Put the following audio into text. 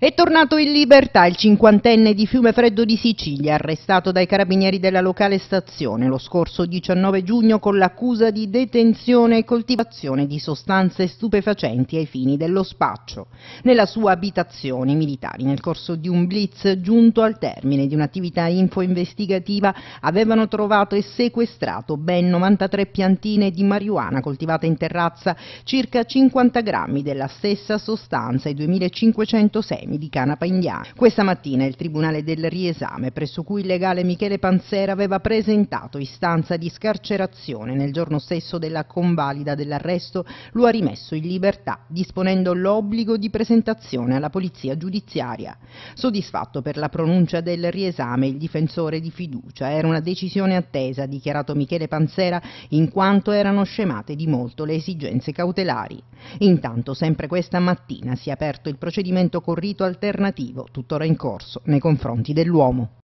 È tornato in libertà il cinquantenne di Fiume Freddo di Sicilia, arrestato dai carabinieri della locale stazione lo scorso 19 giugno con l'accusa di detenzione e coltivazione di sostanze stupefacenti ai fini dello spaccio, nella sua abitazione i militari. Nel corso di un blitz giunto al termine di un'attività info-investigativa avevano trovato e sequestrato ben 93 piantine di marijuana coltivata in terrazza, circa 50 grammi della stessa sostanza e 2500 semi problemi di canapa indiana. Questa mattina il Tribunale del Riesame, presso cui il legale Michele Panzera aveva presentato istanza di scarcerazione nel giorno stesso della convalida dell'arresto, lo ha rimesso in libertà, disponendo l'obbligo di presentazione alla polizia giudiziaria. Soddisfatto per la pronuncia del riesame, il difensore di fiducia era una decisione attesa, ha dichiarato Michele Panzera, in quanto erano scemate di molto le esigenze cautelari. Intanto, sempre questa mattina si è aperto il procedimento corrito alternativo, tuttora in corso, nei confronti dell'uomo.